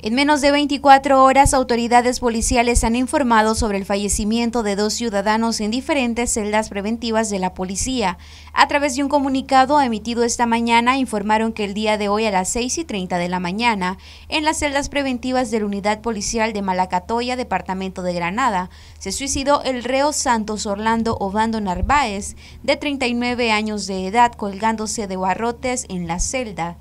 En menos de 24 horas, autoridades policiales han informado sobre el fallecimiento de dos ciudadanos en diferentes celdas preventivas de la policía. A través de un comunicado emitido esta mañana, informaron que el día de hoy a las 6 y 30 de la mañana, en las celdas preventivas de la Unidad Policial de Malacatoya, Departamento de Granada, se suicidó el reo Santos Orlando Obando Narváez, de 39 años de edad, colgándose de barrotes en la celda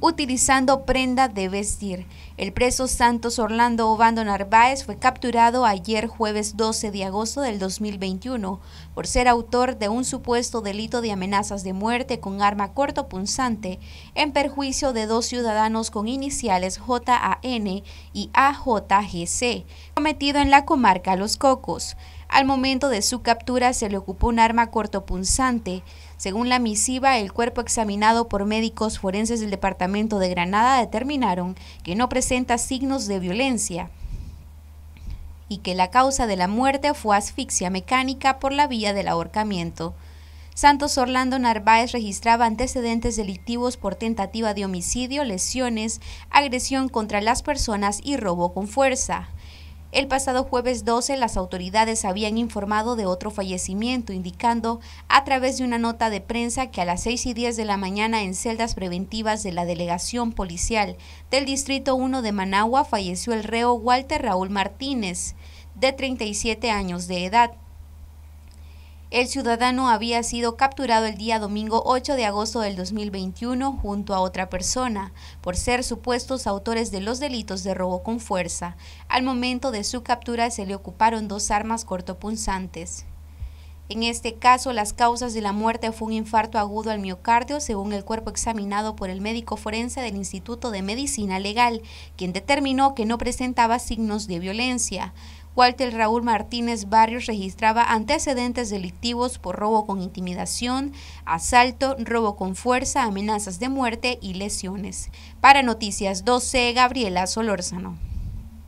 utilizando prenda de vestir. El preso Santos Orlando Obando Narváez fue capturado ayer jueves 12 de agosto del 2021 por ser autor de un supuesto delito de amenazas de muerte con arma cortopunzante en perjuicio de dos ciudadanos con iniciales JAN y AJGC, cometido en la comarca Los Cocos. Al momento de su captura se le ocupó un arma cortopunzante. Según la misiva, el cuerpo examinado por médicos forenses del departamento de Granada determinaron que no presenta signos de violencia y que la causa de la muerte fue asfixia mecánica por la vía del ahorcamiento. Santos Orlando Narváez registraba antecedentes delictivos por tentativa de homicidio, lesiones, agresión contra las personas y robo con fuerza. El pasado jueves 12 las autoridades habían informado de otro fallecimiento, indicando a través de una nota de prensa que a las 6 y 10 de la mañana en celdas preventivas de la delegación policial del Distrito 1 de Managua falleció el reo Walter Raúl Martínez, de 37 años de edad. El ciudadano había sido capturado el día domingo 8 de agosto del 2021 junto a otra persona por ser supuestos autores de los delitos de robo con fuerza. Al momento de su captura se le ocuparon dos armas cortopunzantes. En este caso, las causas de la muerte fue un infarto agudo al miocardio, según el cuerpo examinado por el médico forense del Instituto de Medicina Legal, quien determinó que no presentaba signos de violencia el Raúl Martínez Barrios registraba antecedentes delictivos por robo con intimidación, asalto, robo con fuerza, amenazas de muerte y lesiones. Para Noticias 12, Gabriela Solórzano.